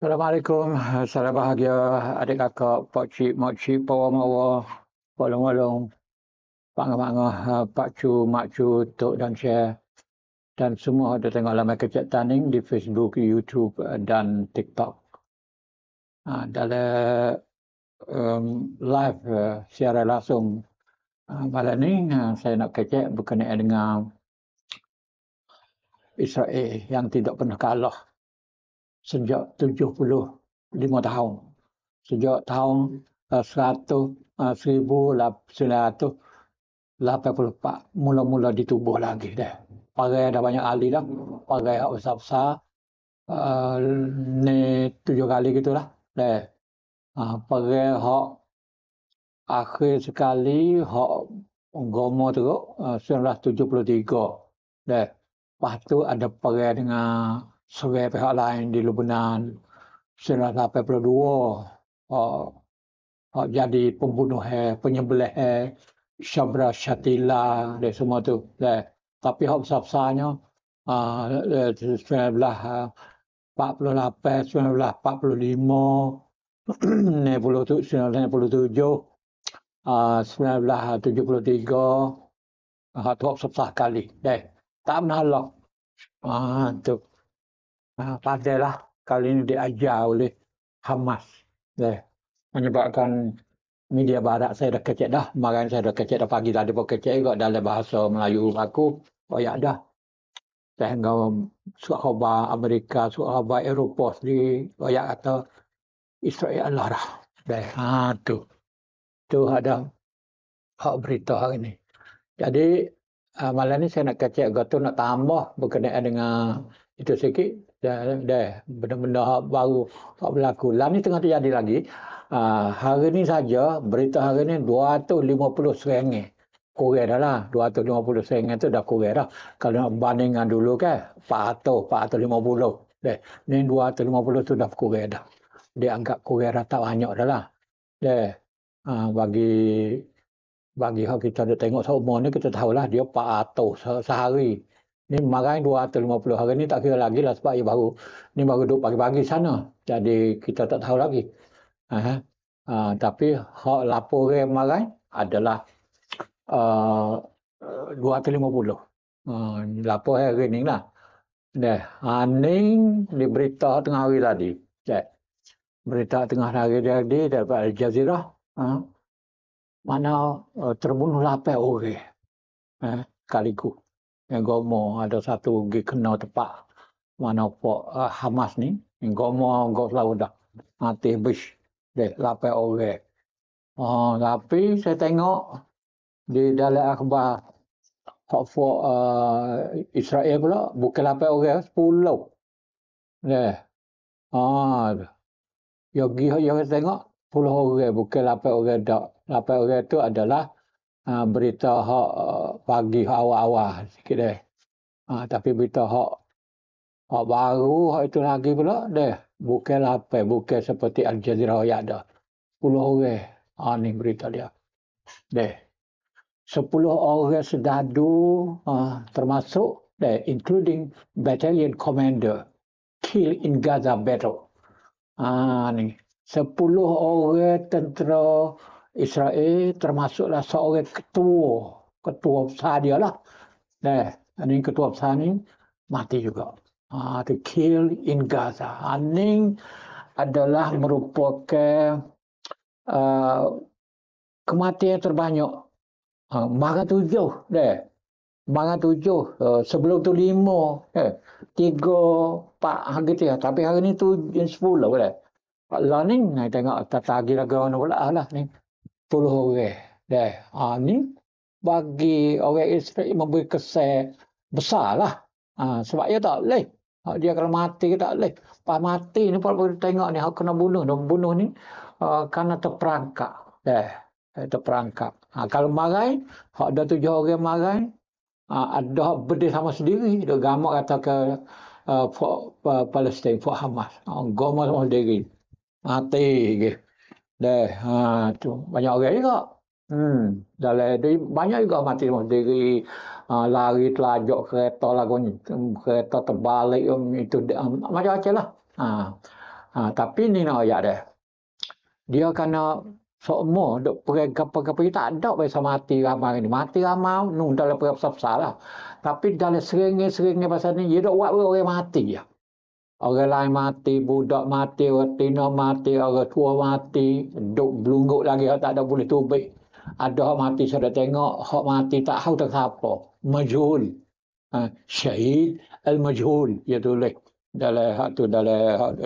Assalamualaikum, salam bahagia adik kakak, pak cik, mak cik, pak wang mawa, pak long long, pak ngamanga, eh, pak cu, mak cu, tok dan share. Dan semua ada tengok lama kecil tanding di Facebook, YouTube eh, dan TikTok. Ah, dalam live eh, siaran langsung malam ni, saya nak kecil berkenaan dengan Israel yang tidak pernah kalah sejak 75 tahun. Sejak tahun uh, 100, uh, 1984, mula-mula ditubuh lagi dah. Pagi ada banyak ahli dah. Pagai yang besar-besar. Uh, ni tujuh kali gitulah. Dah. Uh, ah, pagai yang akhir sekali hok gomo tu uh, 1973. Dah. Lepas tu ada pagi dengan sebagai pihak lain di Lebanon 1982 uh, uh, jadi pembunuh he, penyebelah he, Syabra Shatila dan semua tu. Eh. Tapi hak besar-besarnya uh, 1948, 1945, Nebulo tu sembilan belas puluh tujuh, sembilan uh, tujuh puluh tiga, hatu sepuluh kali deh. Tak menolak. Ah, tu. Ah, padahlah kali ini diajar oleh Hamas. Eh, menyebabkan media barat saya dah kecek dah. Kemarin saya dah kecek dah pagi tadi pun kecek juga dalam bahasa Melayu aku. Oh ya dah. Saya Sehingga suat khabar Amerika, suat khabar Eropah sendiri. Oh ya kata Israel Allah dah. Dah. Ya, ha, tu. Tu ada hak berita hari ini. Jadi uh, malam ni saya nak kecek juga nak tambah berkenaan dengan itu sikit deh benda-benda baru tak berlaku. Lain ni tengah terjadi lagi. Uh, hari ni saja berita hari ni 250 serengeh. Kurang dah lah. 250 serengeh tu dah kurang dah. Kalau nak banding dengan dulu kan, 400, 450. Deh, ni 250 tu dah kurang dah. Dia anggap kurang dah tak banyak dah lah. Deh, uh, bagi bagi kalau kita ada tengok seumur ni, kita tahulah dia 400 sehari. Ni marang 250 hari ni tak kira lagi lah sebab ia baru ni baru duduk pagi-pagi sana. Jadi kita tak tahu lagi. Ha, uh, tapi hak laporan marang adalah uh, 250. Uh, laporan hari ni lah. Dah, aning ah, di berita tengah hari tadi. Dah, berita tengah hari tadi dapat Jazira Jazeera. Ha? Mana uh, terbunuh lapar orang. Okay. Ha? Eh, Kaliku yang gomo ada satu gi kena tepat mana pok uh, Hamas ni yang gomo go selalu dah mati bis deh lape ore oh tapi saya tengok di dalam akhbar pok uh, Israel pula bukan lape ore 10 deh ah yo gi yo tengok 10 orang bukan 8 orang dak 8 orang tu adalah uh, berita hak uh, pagi awal-awal sikit deh. Ha, tapi berita hak hak baru hak itu lagi pula deh. Bukan apa, bukan seperti Al Jazeera yang ada. 10 orang. Ah ha, ni berita dia. Deh. 10 orang sedadu ha, termasuk deh including battalion commander kill in Gaza battle. Ah ha, ni 10 orang tentera Israel termasuklah seorang ketua Ketua dia 그 두업사리어라. 네, 아닌 그 두업사는 마티유가. 아, the kill in Gaza. 아닌 adalah merupakan uh, kematian terbanyak. Uh, Maka tujuh, deh. Maka tujuh. Uh, sebelum tu lima, eh. tiga, empat, hari tiga. Lah. Tapi hari ini tu yang sepuluh, deh. Lah ni, saya tengok tak agir lagi, orang pula lah ni. Puluh orang, deh. Ah, ni, bagi orang Israel memberi kesan besar lah. Ha, sebab dia tak boleh. Ha, dia kalau mati tak boleh. Pas mati ni pun boleh tengok ni. Hak kena bunuh. Dia bunuh ni uh, kerana terperangkap. Eh, eh, terperangkap. Ha, kalau marai, hak ada tujuh orang marai. Ha, ada hak berdiri sama sendiri. Dia gamak kata ke uh, ha, Palestin, Fuk Hamas. Ha, gamak sama sendiri. Mati. Gitu. Deh, tu banyak orang juga. Hmm, dalam dari banyak juga mati dari uh, ah, lari telajak kereta lah kereta terbalik um, itu um, macam macam lah. Ha. ha. tapi ni nak ayat dia. Dia kena semua dok pergi apa pergi tak ada bahasa mati ramai ni. Mati ramai nu dalam perap sapsa lah. Tapi dalam seringnya-seringnya pasal ni dia dok buat orang mati ya. Orang lain mati, budak mati, orang tina mati, orang tua mati, dok belunggu lagi, tak ada boleh tubik ada hak mati saya dah tengok hak mati tak tahu tak apa majhul ha, syahid al majhul ya tulis dalam hak tu dalam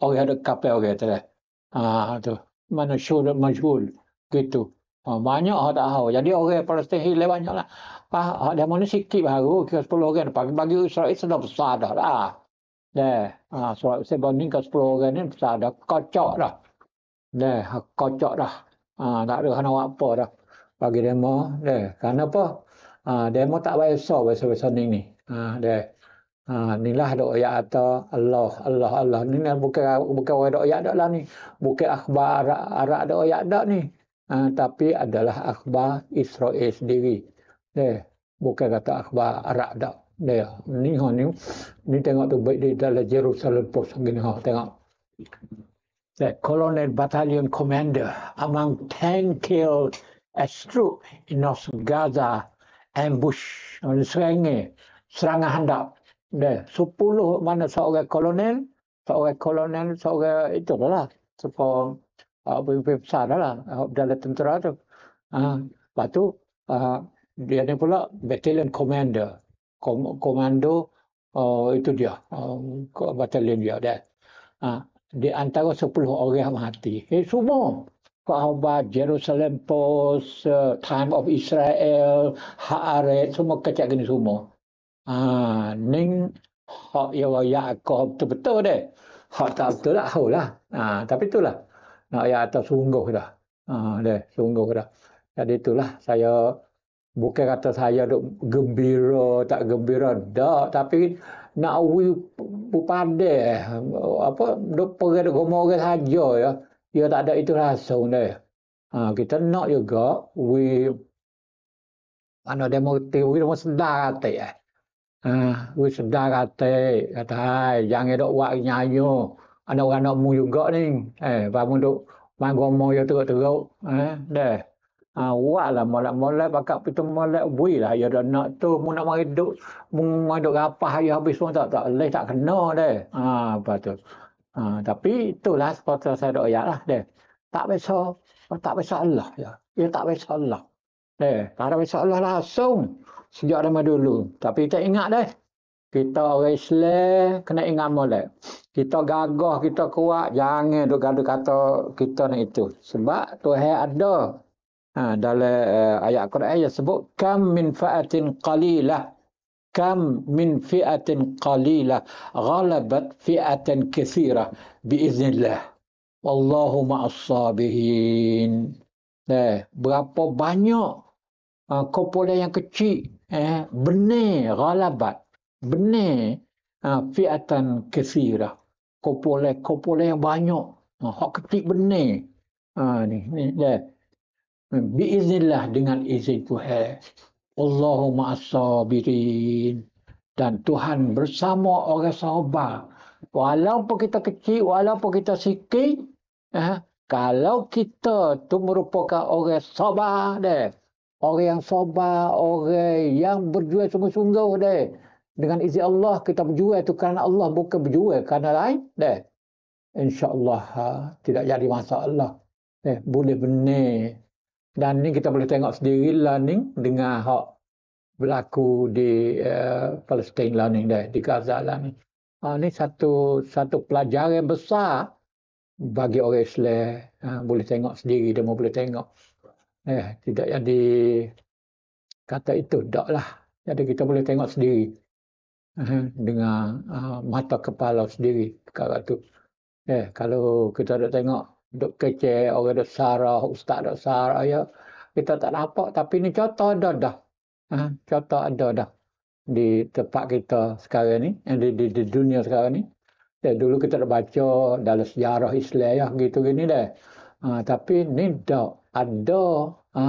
orang ada kape orang lah. ha, tu ah tu mana syahid al majhul gitu ha, banyak hak tak tahu jadi orang Palestin hilang banyaklah pas hak dia mana sikit baru kira 10 orang pagi bagi Israel sudah besar dah lah Nah, ah, ha, surat saya banding ke 10 orang ni, besar dah kocok dah. Nah, kocok dah. Ha, tak ada kena buat apa dah. Bagi demo. Deh. Kenapa? apa? Ha, demo tak payah so biasa-biasa ni. ni. Ha, deh. Ha, inilah doa ayat atau Allah, Allah, Allah. Ini bukan bukan orang doa ayat dah lah ni. Bukan akbar arak-arak doa ayat dah ni. Ha, tapi adalah akbar Israel sendiri. Deh. Bukan kata akbar arak dah. Deh. Ni, ni, ni tengok tu baik di dalam Jerusalem pos Gini, ha, tengok that Colonel Battalion Commander among 10 killed as troop in North Gaza ambush on Serangai, serangan handap. sepuluh mana seorang kolonel, seorang kolonel, seorang itu lah, seorang uh, besar lah, ah, dalam tentera tu. Ha, lepas tu, ha, dia ni pula battalion commander, Kom komando uh, itu dia, um, battalion dia dah di antara 10 orang mati. Eh, semua. Khabar Jerusalem Post, uh, Time of Israel, Haaret, semua kecak gini semua. Ha, ning hak ya wa Yaakob tu betul deh. Hak tak betul lah, hau lah. Ha, tapi itulah. Nak ya atas sungguh dah. Ha, deh, sungguh dah. Jadi itulah saya Bukan kata saya duk gembira, tak gembira. dah, tapi nak upande apa dopa ada gomo ke saja ya dia tak ada itu rasa ni ha, kita nak juga we mana dia mau tiu kita mau sedar kata ya ha, we sedar kata kata hai jangan dok wak nyanyo anak-anak mu juga ni eh bangun dok main gomo ya teruk-teruk eh deh Ha, lah molek-molek. Bakat pintu molek. Bui lah. Ya dah nak tu. Mu nak mari duk. Mu mari duk rapah. Ya habis semua tak. Tak leh. Tak kena deh. Ha, apa tu. Ha, tapi itulah sepatutnya saya doa ayat lah deh. Tak bisa. Oh, tak bisa Allah. Ya, ya tak bisa Allah. Deh. Tak ada bisa Allah langsung. Sejak lama dulu. Tapi kita ingat deh. Kita orang Islam kena ingat molek. Kita gagah, kita kuat. Jangan duk gaduh kata kita nak itu. Sebab Tuhan ada Ha, dalam uh, ayat Quran yang sebut kam min fa'atin qalilah kam min fi'atin qalilah ghalabat fi'atan kathira bi iznillah wallahu ma'as sabihin eh, berapa banyak uh, kumpulan yang kecil eh benar ghalabat benar uh, eh, fi'atan kathira kumpulan-kumpulan yang banyak uh, hak kecil benar uh, ha, ni ni dah Hmm. biiznillah dengan izin Tuhan. Allahumma as-sabirin. Dan Tuhan bersama orang sabar. Walaupun kita kecil, walaupun kita sikit, eh, kalau kita tu merupakan orang sabar deh. Orang yang sabar, orang yang berjuang sungguh-sungguh deh. Dengan izin Allah kita berjuang itu kerana Allah bukan berjuang kerana lain deh. Insya-Allah ha, tidak jadi masalah. deh boleh benar. Dan ni kita boleh tengok sendiri learning dengan hak berlaku di uh, Palestine learning dia, di Gaza lah ni. Uh, ha, ni satu satu pelajaran besar bagi orang Islam. Uh, boleh tengok sendiri, dia mau boleh tengok. Eh, tidak jadi kata itu, tak lah. Jadi kita boleh tengok sendiri dengan uh, mata kepala sendiri perkara tu. Eh, kalau kita tak tengok duk kecil, orang duk sarah, ustaz duk sarah, ya. Kita tak nampak. Tapi ni contoh ada dah. Ha? Contoh ada dah. Di tempat kita sekarang ni. Eh, di, di, di dunia sekarang ni. Ya, dulu kita dah baca dalam sejarah Islam, ya. Gitu gini dah. Ha, tapi ni dah. Ada. Ha?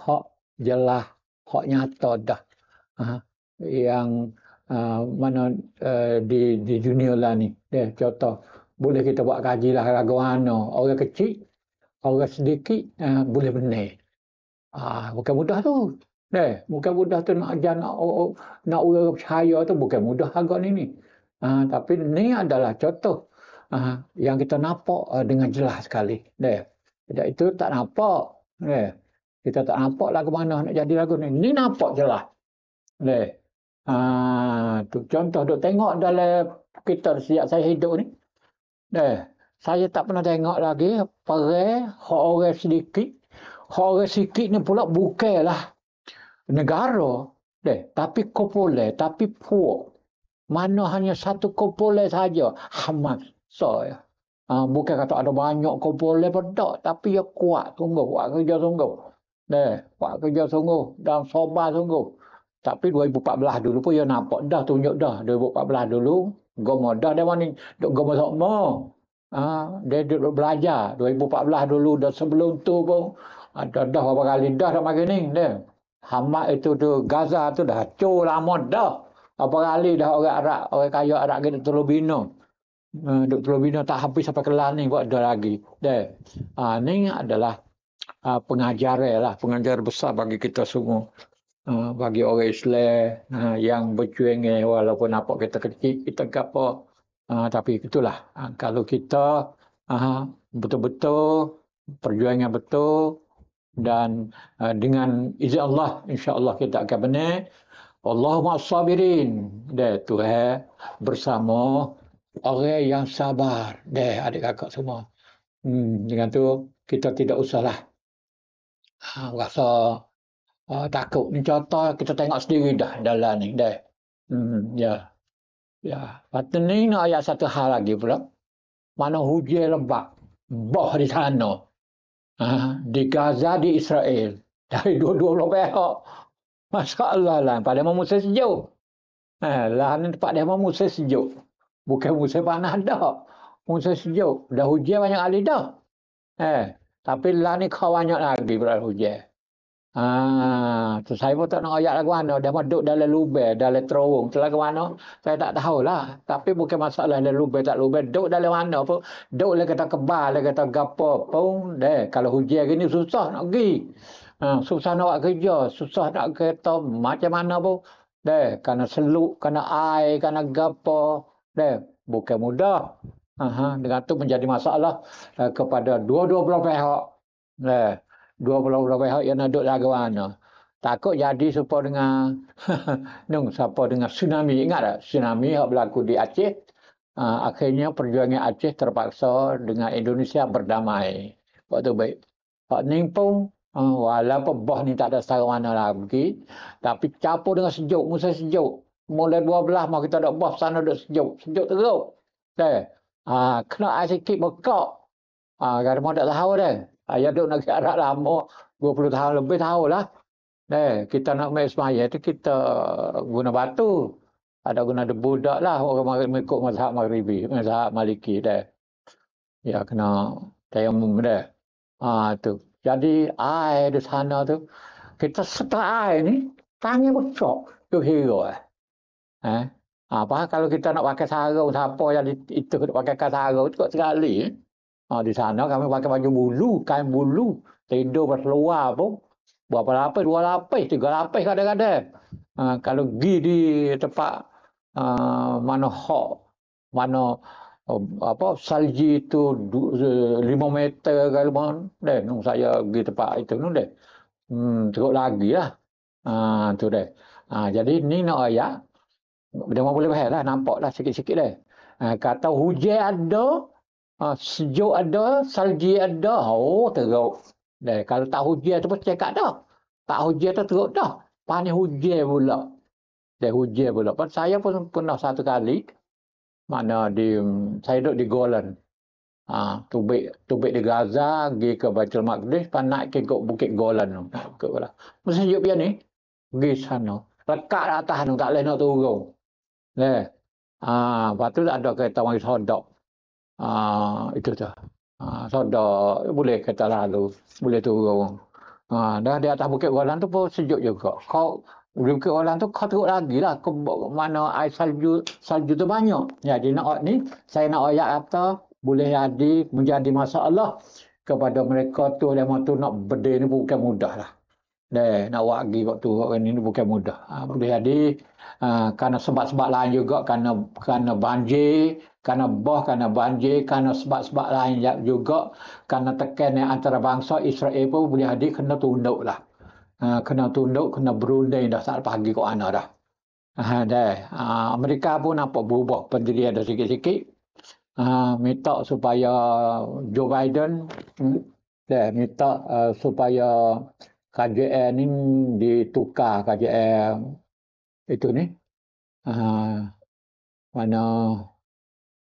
Hak jelah. Hak nyata dah. Ha? Yang uh, mana uh, di, di dunia lah ni. Deh, contoh boleh kita buat kaji lah lagu mana. Orang kecil, orang sedikit uh, boleh benar. Ah, bukan mudah tu. Eh, bukan mudah tu nak ajar nak, nak, nak orang percaya tu bukan mudah agak ni ni. Uh, tapi ni adalah contoh uh, yang kita nampak uh, dengan jelas sekali. Eh, sejak itu tak nampak. Eh, kita tak nampak lagu mana nak jadi lagu ni. Ni nampak jelas. Eh, uh, tu contoh tu tengok dalam kita sejak saya hidup ni. Eh, saya tak pernah tengok lagi perai hak orang sedikit. Hak orang sedikit ni pula bukanlah negara. Eh, tapi kopole, tapi puak. Mana hanya satu kopole saja. Hamas. So, ya. Ha, bukan kata ada banyak kopole pedak. Tapi ya kuat sungguh. Kuat kerja sungguh. Eh, kuat kerja sungguh. Dan sobat sungguh. Tapi 2014 dulu pun ya nampak dah tunjuk dah 2014 dulu Gomo dah dia ni duk gomo sok mo. Ah, ha, dia duk belajar 2014 dulu dan sebelum tu pun ada ha, dah beberapa kali dah dah macam ni dia. Hamak itu tu Gaza tu dah cu lama dah. Apa kali dah orang Arab, orang kaya Arab gitu terlalu bina. Ha, uh, duk terlalu bina tak habis sampai kelas ni buat dah lagi. Dah. Ah, ni adalah uh, pengajar lah, pengajar besar bagi kita semua. Ah, bagi orang Islam ah, yang bercuengeh walaupun apa kita kecil kita ke ah, tapi itulah kalau kita betul-betul perjuangan betul dan dengan izin Allah insya-Allah kita akan benar Allahumma sabirin deh Tuhan bersama orang yang sabar deh adik kakak semua hmm, dengan tu kita tidak usahlah rasa Uh, takut. Contoh kita tengok sendiri dah dalam ni. Dah. Hmm, ya. Ya. Patut ni nak ayat satu hal lagi pula. Mana hujan lebat. Boh di sana. Ha? di Gaza, di Israel. Dari dua-dua belah pihak. Masya Allah lah. Pada mahu musim sejuk. Ha, eh, lah ni tempat dia mahu musim sejuk. Bukan musim panas dah. Musim sejuk. Dah hujan banyak kali dah. Eh, tapi lah ni kau banyak lagi pula hujan. Ah, tu saya pun tak nak ayat lagu mana. Dia duduk dalam lubang, dalam terowong. Tu lagu mana? Saya tak tahulah. Tapi bukan masalah dalam lubang, tak lubang. Duduk dalam mana pun. Duduk lah kata kebal, lah kata gapa pun. Deh, kalau hujan begini susah nak pergi. Ha, susah nak buat kerja. Susah nak kereta macam mana pun. Deh, kena seluk, kena air, kena gapa. Deh, bukan mudah. Aha, dengan tu menjadi masalah eh, kepada dua-dua belah pihak. Deh dua puluh dua pihak yang nak duduk jaga mana. Takut jadi serupa dengan nung siapa dengan tsunami. Ingat tak? Tsunami yang berlaku di Aceh. Ah, akhirnya perjuangan Aceh terpaksa dengan Indonesia berdamai. Waktu baik. Pak Ning pun ah, walaupun boh ni tak ada setara mana lagi. Tapi capur dengan sejuk. Musa sejuk. Mula dua belah mah kita ada boh sana ada sejuk. Sejuk teruk. Eh, ah, kena asyik sikit bekak. Uh, Gak tak tahu dah. Ayah duduk ya, nak syarat lama, 20 tahun lebih tahu lah. Eh, kita nak main semaya itu kita guna batu. Ada guna debu tak lah orang mari mengikut mazhab maghribi, mazhab maliki deh. Ya kena tayamum deh. Ah ha, tu. Jadi air di sana tu kita setelah air ni tangi bocok tu hero lah. eh. Eh. Apa kalau kita nak pakai sarung siapa yang itu nak pakai sarung tu kok sekali eh? Ha, di sana kami pakai baju bulu, kain bulu. Tidur berseluar pun. Berapa lapis? Dua lapis, tiga lapis kadang-kadang. Ha, kalau pergi di tempat uh, mana hok, mana um, apa salji itu lima meter kalau lima. Deh, nung saya pergi tempat itu. Nung deh. Hmm, teruk lagi lah. Ha, tu deh. Ha, jadi ni nak ayat. Dia boleh bahas lah. Nampak lah sikit-sikit deh. Ha, kata hujan ada. Ha, sejuk ada, salji ada, oh teruk. Dan kalau tak hujan tu pun cekak dah. Tak hujan tu teruk dah. Panik hujan pula. Dia hujan pula. Pada saya pun pernah satu kali. Mana di, saya duduk di Golan. Ha, tubik, tubik di Gaza, pergi ke Baitul Maqdis. Pada naik ke Bukit Golan. Mesti sejuk dia ni. Pergi sana. Lekat atas tu. Tak boleh nak turun. Ha, lepas tu ada kereta wangis hodok. Ah, itu tu. Ha, ah, boleh kata lalu. Boleh turun. Ha, ah, dah di atas Bukit Golan tu pun sejuk juga. Kau di Bukit Golan tu kau teruk lagi lah. Ke mana air salju, salju tu banyak. Ya, di nak ni, saya nak ayat kata boleh jadi menjadi masalah kepada mereka tu lemah tu nak berde ni bukan mudah lah. Deh, nak buat lagi waktu ini bukan mudah. Ha, boleh jadi uh, kerana sebab-sebab lain juga kerana, kerana banjir, kerana boh, kerana banjir, kerana sebab-sebab lain ya juga, kerana tekan yang antarabangsa Israel pun boleh hadir kena tunduk lah. Ha, kena tunduk, kena berunding dah saat pagi ke mana dah. Ha, dah. Ha, Amerika pun nampak berubah pendirian dah sikit-sikit. Ha, minta supaya Joe Biden, hmm, dah, minta uh, supaya KJN ni ditukar KJN itu ni. Ha, mana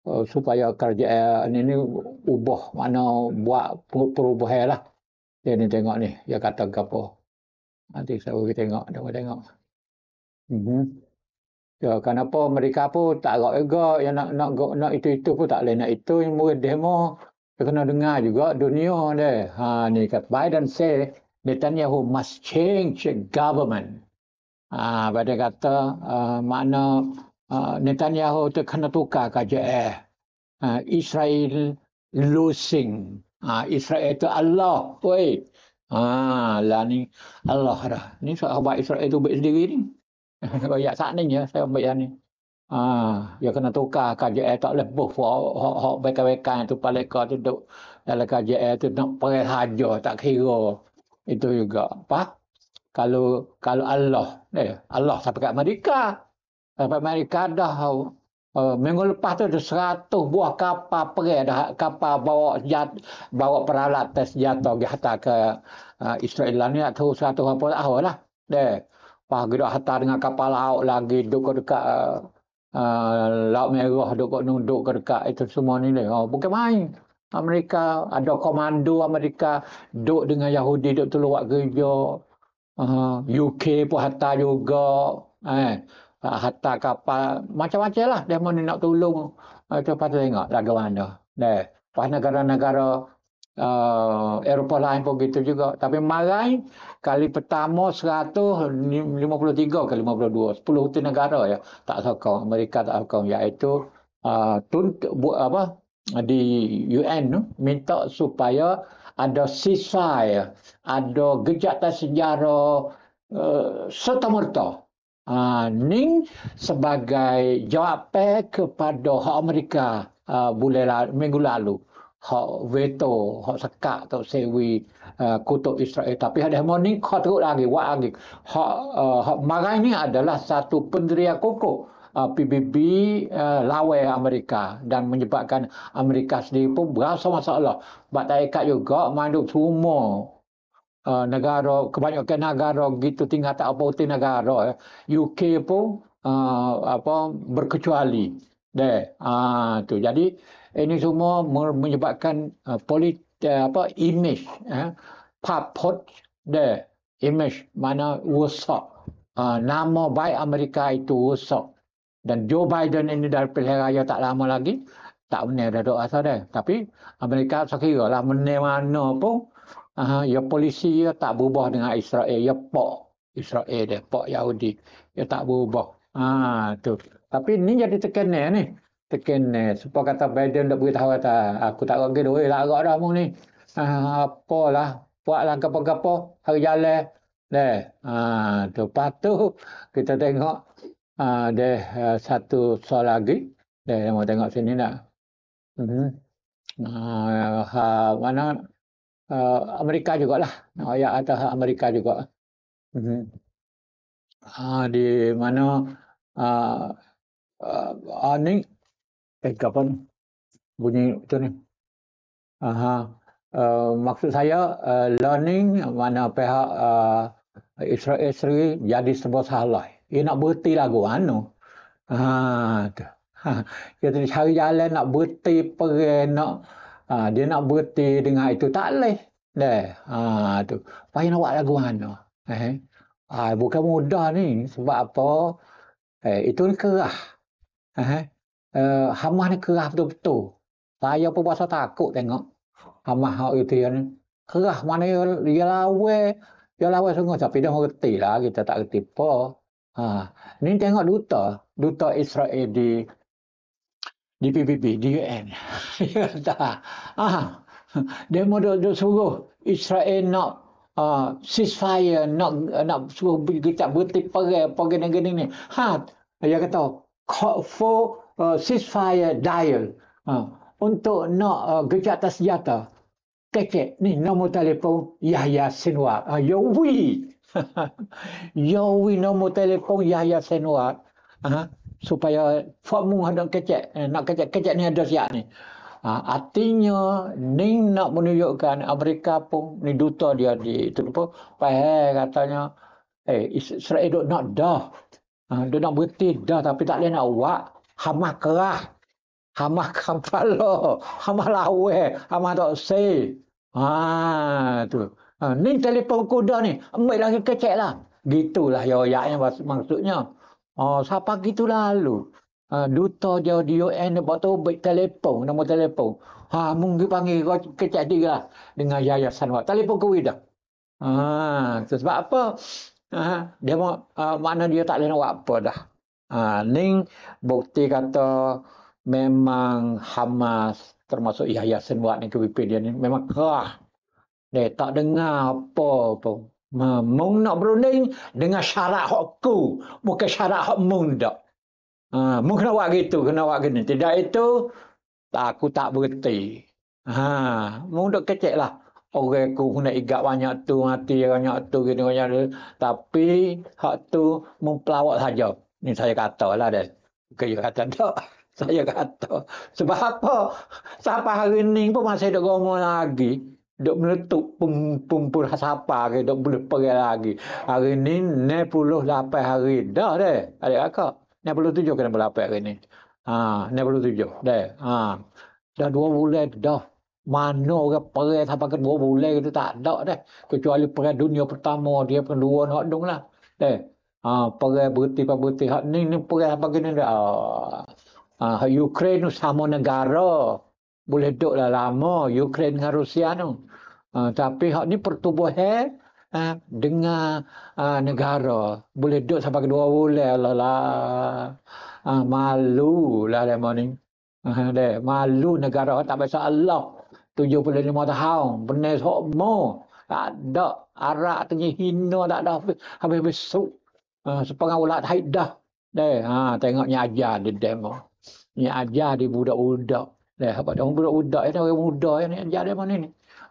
Uh, supaya kerja ini, ini ubah mana buat perubahan lah. Dia ni tengok ni, dia kata apa. Nanti saya boleh tengok, dah boleh tengok. Mm Ya, kenapa mereka pun tak agak juga yang nak nak nak, nak itu itu pun tak boleh nak itu yang murid demo dia kena dengar juga dunia dia. Ha ni kat Biden say Netanyahu must change government. Ah, ha, Biden kata uh, makna uh, Netanyahu tu kena tukar kerja eh. Uh, Israel losing. Ha, Israel tu Allah. Oi. Ha, lah ni Allah dah. Ni sahabat Israel tu buat sendiri ni. Banyak saat ni ya, saya ambil yang ni. Ha, dia kena tukar kerja air tak boleh buh. Hak-hak beka-beka tu paleka tu duduk dalam kerja air tu nak perih saja tak kira. Itu juga. Apa? Kalau kalau Allah. Eh, Allah sampai kat Amerika. Dapat Amerika dah. Uh, minggu lepas tu ada seratus buah kapal perih. Ada kapal bawa jat, bawa peralat tes senjata pergi hantar ke uh, Israel lah. Ni tahu seratus apa lah. lah. Dek. Pas kita hantar dengan kapal laut lagi. Duduk dekat uh, uh, Laut Merah. Duduk nunduk ke dekat itu semua ni. Dek. Oh, bukan main. Amerika. Ada komando Amerika. duk dengan Yahudi. duk tu luar gereja. Uh, UK pun hantar juga. Eh. Ah, hatta kapal ah, macam-macam lah dia mahu nak tolong itu ah, patut tengok lagu mana deh pas negara-negara uh, Eropah lain pun gitu juga tapi malai kali pertama 153 ke 52 10 hutan negara ya tak sokong Amerika tak sokong iaitu uh, tunt, apa di UN minta supaya ada sisa ya ada gejatan sejarah uh, serta-merta Ah, Ning sebagai jawapan kepada hak Amerika uh, bulan lalu, minggu lalu hak veto hak sekak atau sewi uh, kutub Israel tapi ada morning kau teruk lagi wah lagi hak uh, marah ini adalah satu penderia kokoh uh, PBB uh, lawa Amerika dan menyebabkan Amerika sendiri pun berasa masalah. Sebab tak ikat juga, mandu semua uh, negara kebanyakan negara gitu tinggal tak apa uti negara eh. UK pun uh, apa berkecuali deh uh, tu jadi ini semua menyebabkan uh, polit uh, apa image eh paport deh image mana rosak uh, nama baik Amerika itu rosak dan Joe Biden ini dah pilihan raya tak lama lagi tak boleh ada doa sah dah. tapi Amerika sekiranya lah menerima pun Aha, ya polisi ya tak berubah dengan Israel, ya pok Israel dia, pok Yahudi. Ya tak berubah. Ha, tu. Tapi ni jadi tekan ni. Tekan Supaya kata Biden tak tahu kata, aku tak rogi duit lah agak dah mu ni. Ha, apalah, buatlah gapa-gapa, hari jalan. Deh, ha, tu patuh kita tengok ha, deh ha, satu soal lagi. Deh, mau tengok sini nak. Mm -hmm. ha, ha, mana Ah, Amerika juga lah. Ayat atas Amerika juga. Uh, di mana uh, uh, ni, eh kapan bunyi macam ni. Aha. Uh, maksud saya uh, learning mana pihak uh, Israel Sri jadi sebuah salah. Dia nak berhenti lagu anu. Ha, tu. Ha, dia cari jalan nak berhenti perang nak Ha, dia nak berhenti dengan itu. Tak leh, Dah. Ha, tu. Payah nak buat lagu mana? Eh, eh? Ha, bukan mudah ni. Sebab apa? Eh, itu ni kerah. Eh? Uh, hamah ni kerah betul-betul. Saya pun rasa takut tengok. Hamah hak itu yang kerah mana dia, dia lawe. Dia lawe sungguh. Tapi dia mengerti lah. Kita tak kerti apa. Ha. Ni tengok duta. Duta Israel di di PBB, di UN. ya, tak. Aha. Dia mahu dia suruh Israel nak uh, ceasefire, nak uh, nak suruh kita berhenti perang apa gini-gini ni. Ha, dia kata, call for uh, ceasefire dial. Uh, untuk nak uh, atas senjata. Kecek, ni nombor telefon Yahya Sinwar. Uh, yo Yowi nombor telefon Yahya Sinwar. Uh -huh supaya formu hendak kecek eh, nak kecek kecek ni ada siap ni ha, artinya ni nak menunjukkan Amerika pun ni duta dia di itu pun pahe katanya eh Israel dok nak dah ha, dia nak berhenti dah tapi tak boleh nak buat hamah kerah hamah kampala hamah lawe hamah tak se ha tu ha, ni telefon kuda ni ambil lagi kecek lah gitulah ya ayatnya maksudnya Oh, siapa gitu lalu? Uh, duta ha, dia di UN lepas tu telefon, nombor telefon. Ha, mungkin panggil kau kecil dia lah, dengan yayasan kau. Telefon kau dah. Ha, sebab apa? Ha, dia mau, uh, ha, mana dia tak boleh nak buat apa dah. Ha, ni bukti kata memang Hamas termasuk yayasan kau ni kepimpin dia ni memang kerah. Dia tak dengar apa pun. Mung nak berunding dengan syarat hakku. Bukan syarat hak mung tak. Uh, ha, mung kena buat gitu, kena buat gini. Tidak itu, aku tak berhenti. Ha, mung duk kecek lah. Orang aku pun nak igat banyak tu, mati banyak tu, gini banyak tu. Tapi, hak tu mung pelawak saja. Ni saya kata lah dah. Bukan kata tak. Saya kata. Sebab apa? Sampai hari ni pun masih duk gomong lagi. Duk meletup pumpul sapa lagi. dok boleh pergi lagi. Hari ni 98 hari. Dah deh. Adik kakak. 97 kena berlapak hari ni. Ha, 97. Deh. Ha. Dah dua bulan dah. Mana orang perai sampai ke dua bulan itu tak ada deh. Kecuali perai dunia pertama. Dia pun dua nak dung lah. Deh. Ha, perai berhenti apa berhenti. Ha, ni ni perai apa ke dah? Ha, Ukraine sama negara. Boleh duduklah lama Ukraine dengan Rusia tu. Ah, tapi hak ni pertubuh eh, ah, dengan uh, ah, negara. Boleh duduk sampai dua bulan lah lah. Uh, malu lah dia ni. Uh, malu negara tak biasa Allah. tujuh puluh lima tahun. Benar sokmo. Tak ada. Arak tanya hina tak ada. Habis besok. Uh, sepengah ulat haidah. Deh, ha, tengok ni ajar di demo. Ni ajar di budak-budak. Deh, apa dia budak-budak ni orang Budak ni ajar demo ni. ni.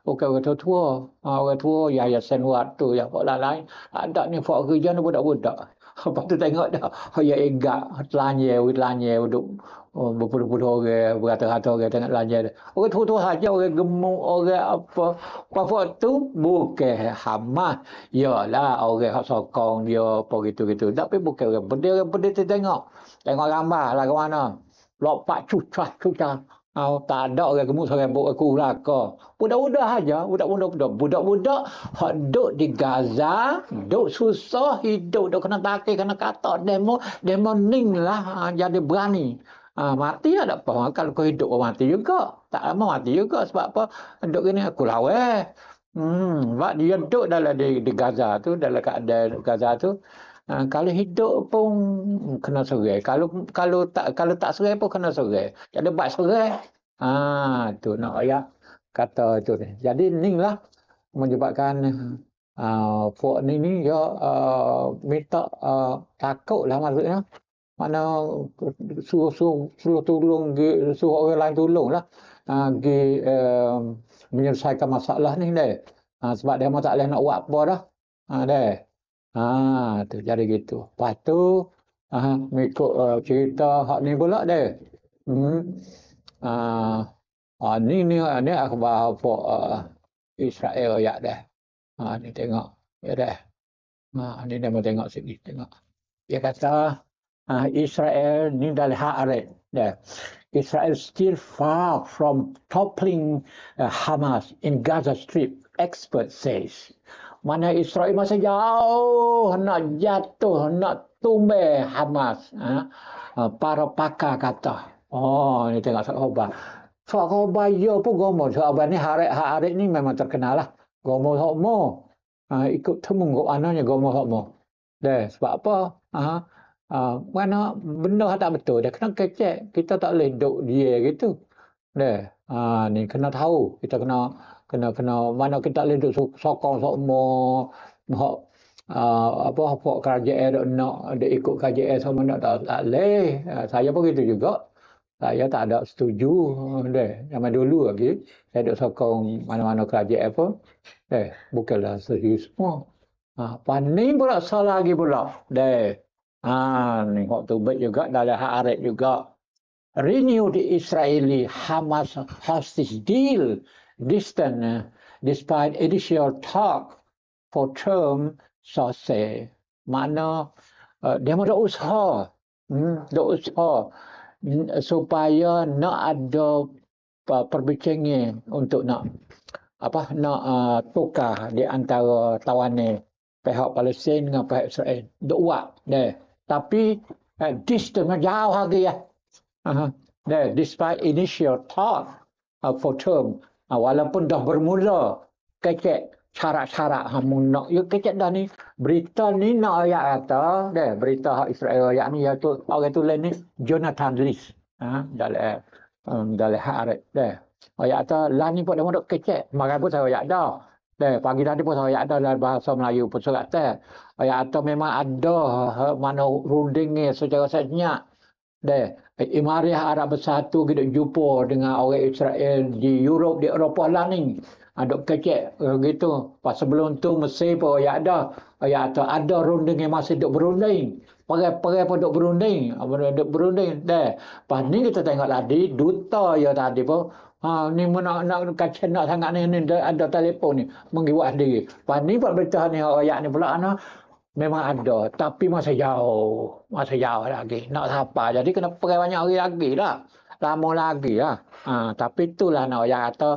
Bukan orang tua-tua. Ah, ha, orang tua, ya, ya, sen waktu, ya, apa lah lain. Ah, ni, fok kerja ni budak-budak. Lepas tu tengok dah, oh, ya, enggak, telanya, telanya, duduk oh, berpuluh-puluh orang, beratus-ratus orang tengok telanya. Orang tua-tua saja, orang gemuk, orang apa. Pada tu, bukan hamas. Ya lah, orang yang sokong dia, apa gitu-gitu. Tapi bukan orang pedih, orang tu tengok. Tengok gambar lah ke mana. lopak cucah-cucah. Oh, tak ada orang gemuk sangat buat aku lah Budak-budak aja, Budak-budak. Budak-budak. Hidup di Gaza. Hidup susah. Hidup. Hidup kena takik. Kena kata. Demo. Demo ning lah. Ha, jadi berani. Ah mati ada apa. Ha, kalau kau hidup kau mati juga. Tak lama mati juga. Sebab apa? Hidup gini aku lawa. Hmm. Sebab dia hidup dalam di, di Gaza tu. Dalam keadaan Gaza tu. Ha, kalau hidup pun kena serai. Kalau kalau tak kalau tak serai pun kena serai. Tak ada bab serai. Ha, tu nak no, ya kata tu ni. Jadi inilah menyebabkan ah uh, ni ni ya uh, minta uh, takut lah maksudnya. Mana suruh suruh suruh tolong suruh orang lain tolong lah uh, uh, menyelesaikan masalah ni deh. Uh, sebab dia tak boleh nak buat apa dah. Ha, uh, deh. Ha tu jadi gitu. Lepas tu ha ah, mengikut uh, ah, cerita hak ni pula dia. Hmm. Ah uh, ni ni ni akhbar apa uh, Israel ya dah. Ha ni tengok ya dah. Ha ni dah mau tengok sikit tengok. Dia kata uh, Israel ni dah hak arek dah. Israel still far from toppling uh, Hamas in Gaza Strip, expert says mana Israel masa jauh nak jatuh, nak tumbuh Hamas. Ha? ha? Para pakar kata. Oh, ni tengok Soal Khobar. Soal Khobar, ya pun gomor. Soal Khobar ni, hari-hari ni memang terkenal lah. Gomor Khobar. Ha, ikut temung kok anaknya gomor Khobar. Deh, sebab apa? Ha? Ha, mana benda tak betul. Dia kena kecek. Kita tak boleh duduk dia gitu. Deh, ha, ni kena tahu. Kita kena kena kena mana kita boleh duk sokong sokmo hok uh, apa hok kerja ada nak ada ikut kerja sama nak tak tak leh ah, saya pun gitu juga saya tak ada setuju ah, deh sama dulu lagi saya duk sokong mana-mana kerja pun, eh bukanlah setuju semua ah ha, paning pula salah lagi pula deh Ah, ni hok tu baik juga dalam hak arek juga renew the israeli hamas hostage deal distant uh, despite initial talk for term so sauce. Mana uh, dia mahu usaha. Hmm, dia usaha hmm, supaya nak ada uh, perbincangan untuk nak apa nak uh, tukar di antara tawan ni pihak Palestin dengan pihak Israel. Dok buat deh. Tapi uh, distance jauh lagi ya. Uh-huh. Deh, despite initial talk uh, for term Ha, walaupun dah bermula kecek syarat-syarat ha, nak ya kecek dah ni. Berita ni nak ayat kata, deh, berita hak Israel ayat ni tu orang tu lain ni Jonathan Rees. Ha, ah, dalam um, dalam hak Arab deh. Ayat kata, lah ni pun dah mula kecek. Makan pun saya ayat dah. Deh, pagi tadi pun saya dah dalam bahasa Melayu pun surat teh. Ayat kata memang ada ha, mana runding ni secara senyap deh, Imariah Arab Bersatu gitu jumpa dengan orang Israel di Europe, di Eropah lah ni. Ada ah, kecek eh, gitu. Pas sebelum tu Mesir pun yang ada. Ah, yang ada, ada runding yang masih duduk berunding. Perai-perai pun duduk berunding. Ah, duduk berunding. deh. pas ni kita tengok tadi, duta ya tadi pun Ha, ni mana nak kacau nak sangat ni, ada telefon ni mengiwat diri. Pan ni buat berita ni orang ni pula anak memang ada tapi masa jauh masa jauh lagi nak apa jadi kena pergi banyak hari lagi lah lama lagi lah ha, tapi itulah nak orang kata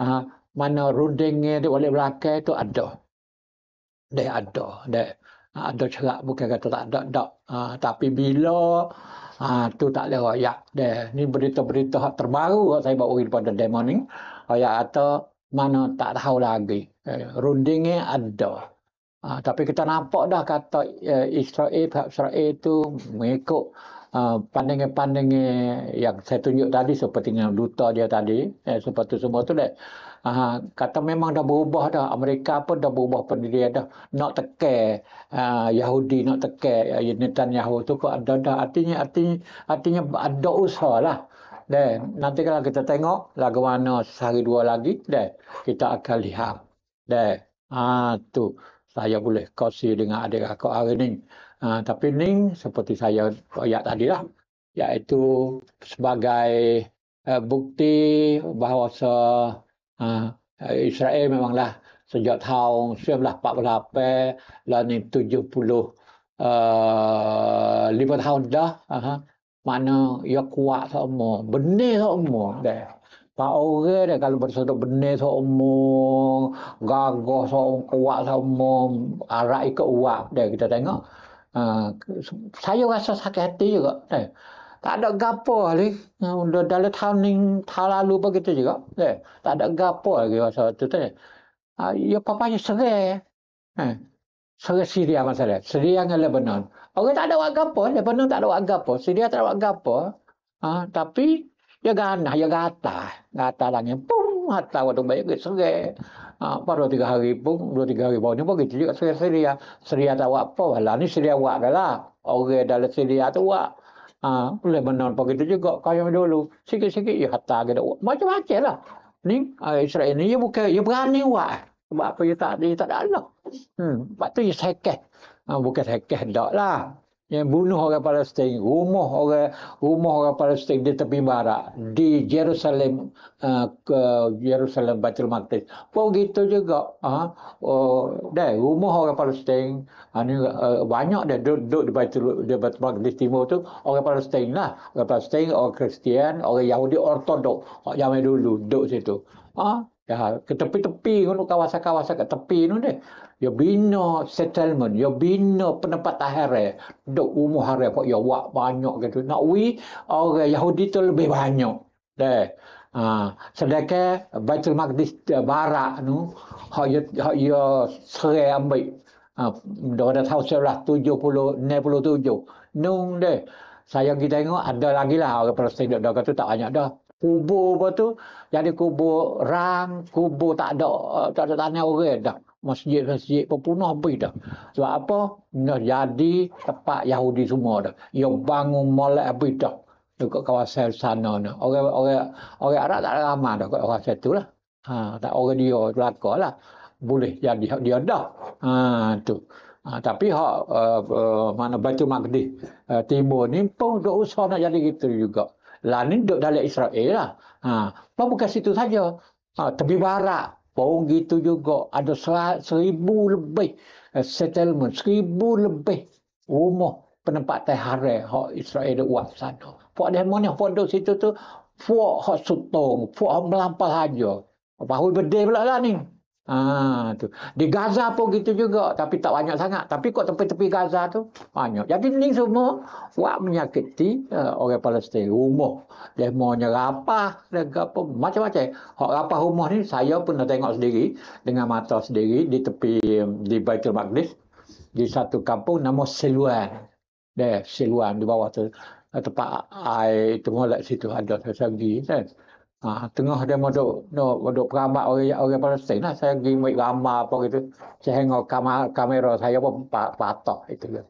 ha, mana rudingnya di balik belakang itu ada dia ada dia ha, ada cerak bukan kata tak ada, ada. Ha, tapi bila ha, tu tak boleh royak Ini berita-berita terbaru saya bawa uri pada demo ni orang kata mana tak tahu lagi eh, rundingnya ada Ha, tapi kita nampak dah kata uh, Israel, pihak Israel itu mengikut uh, ah, pandangan-pandangan yang saya tunjuk tadi seperti yang duta dia tadi, eh, seperti semua tu dek. Uh, ah, kata memang dah berubah dah Amerika pun dah berubah pendirian dah nak teke uh, Yahudi nak teke uh, Netanyahu tu kok ada dah artinya artinya artinya ada usaha lah deh nanti kalau kita tengok lagu mana sehari dua lagi deh kita akan lihat deh ah tu saya boleh kasi dengan adik aku hari ini. Uh, ha, tapi ini seperti saya ayat tadi lah. Iaitu sebagai uh, bukti bahawa se, ha, uh, Israel memanglah sejak tahun 1948 dan 70 Uh, tahun dah uh -huh. mana ia kuat semua benih semua dah tak orang dah kalau bersaudara benih seumum, gagah seumum, kuat seumum, arak ikut uap dah kita tengok. Uh, saya rasa sakit hati juga. Eh. Tak ada gapo lagi. Uh, ha, dalam tahun ni, tahun lalu begitu juga. Eh. Tak ada gapo lagi masa itu. Eh. Ha, uh, ya, papa ni serai. Eh. Serai Syria masalah. Syria dengan Lebanon. Orang tak ada buat gapo. Lebanon tak ada buat gapo. Syria tak ada buat gapo. Uh, tapi, Ya gana, ya gata. Gata lah yang pum, hata waktu banyak ke serai. Ha, apa dua tiga hari pun, dua tiga hari bawah ni pun kita juga serai-serai. Serai tak buat apa lah. Ni serai buat dah lah. Orang dalam serai tu buat. Ha, boleh menon pun kita juga. Kayak dulu. Sikit-sikit ya hata kita buat. Macam-macam lah. Ni ha, Israel ni, ya bukan, ya berani buat. Sebab apa, ia tak, ia tak ada lah, Hmm, lepas tu ia sekeh. bukan sekeh tak lah yang bunuh orang Palestin, rumah orang rumah orang Palestin di tepi barat di Jerusalem uh, eh, ke Jerusalem Baitul Maqdis. Pun gitu juga ah uh, oh, dah rumah orang Palestin anu ha, uh, eh, banyak dah duduk, di Baitul di Baitul Maqdis timur tu orang Palestin lah. Orang Palestin, orang Kristian, orang Yahudi Ortodok orang zaman dulu duduk situ. Ah uh, ya ke tepi-tepi kawasan-kawasan kat tepi tu deh. Ya bina settlement, ya bina penempat tahere, eh. dok umur hare kok ya wak banyak gitu. Nak wi orang Yahudi tu lebih banyak. Deh. Ha, sedekah Baitul Maqdis eh, barak nu, hak ya hak ya serai ambil. Ha, dah tahu sebelah tujuh puluh, ne tujuh. Nung deh. Saya kita tengok ada lagi lah orang Palestin dok dok tu tak banyak dah kubur apa tu jadi kubur rang kubur tak ada eh, tak ada tanya orang dah masjid-masjid kan, pun punah pergi dah. Sebab apa? Dah jadi tempat Yahudi semua dah. Ia bangun molek pergi dah. Dekat kawasan sana ni. Orang, orang, orang Arab tak ramah dah kat kawasan tu lah. Ha, tak orang dia belakang lah. Boleh jadi hak dia dah. Ha, tu. Ha, tapi hak uh, uh, mana Batu Magdi uh, eh, timur ni pun duk usah nak jadi gitu juga. Lah ni duk dalam Israel lah. Ha, bukan situ saja. Ha, tepi barat pun gitu juga ada seribu lebih eh, settlement, seribu lebih rumah penempatan haram hak Israel ada luar sana. Puak dia mana puak duduk situ tu, puak hak sutong, puak melampau haja. Pahui berdeh pula lah ni. Ha, tu. Di Gaza pun gitu juga. Tapi tak banyak sangat. Tapi kok tepi-tepi Gaza tu banyak. Jadi ni semua buat menyakiti uh, orang Palestin. Rumah. Demonya rapah. Macam-macam. Hak rapah rumah ni saya pun pernah tengok sendiri. Dengan mata sendiri. Di tepi um, di Baitul Maqdis. Di satu kampung nama Siluan. Deh, Siluan di bawah tu. Eh, tempat air itu mulai situ ada. Saya pergi kan. Eh. Ha, tengah dia mau duk, duk, duk peramat orang, orang Palestin lah. Saya pergi ambil gambar apa gitu. Saya tengok kamera saya pun patah itu je.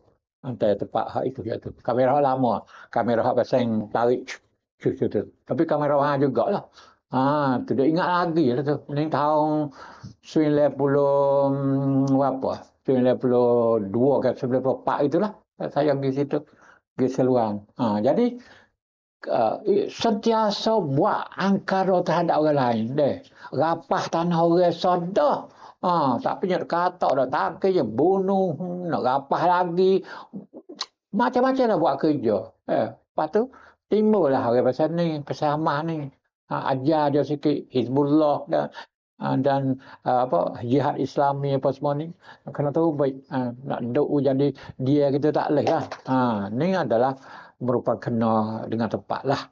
Antai tempat hak itu je tu. Kamera lama. Kamera hak pasang tarik cucu tu, tu. Tapi kamera orang juga lah. Ha, tu dia ingat lagi lah tu. Ini tahun 90 apa? 92 ke 94 itulah. Saya pergi situ. Pergi seluang. Ha, jadi uh, sentiasa buat angkara terhadap orang lain deh. Rapah tanah orang sedah. Ha, ah, tak punya kata dah tak kerja bunuh nak rapah lagi macam-macam nak buat kerja. Eh, lepas tu timbul orang pasal ni, pasal Hamas ni. Ha, ajar dia sikit Hizbullah dan dan apa jihad islami apa semua ni kena tahu baik ha, nak duk jadi dia kita tak leh lah. Ha, ni adalah merupakan kena dengan tepat lah.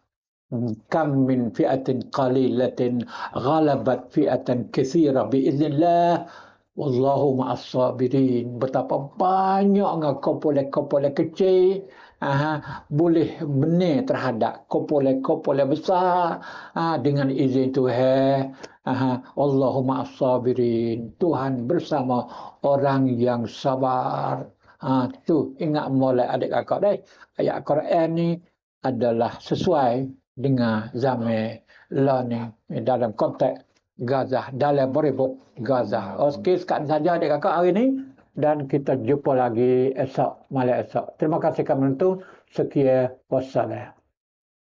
Kam min fi'atin qalilatin ghalabat fiatin kisira. bi'idhillah. Wallahu ma'asabirin. Betapa banyak dengan kumpulan-kumpulan kecil. Aha, boleh benar terhadap kumpulan-kumpulan besar aha, dengan izin Tuhan. Aha, Allahumma asabirin. Tuhan bersama orang yang sabar. Ha, tu ingat mulai adik kakak deh. Ayat Quran ni adalah sesuai dengan zaman learning dalam konteks Gaza dalam beribut Gaza. Okey sekian saja adik kakak hari ini dan kita jumpa lagi esok malam esok. Terima kasih kerana menonton. Sekian wassalam.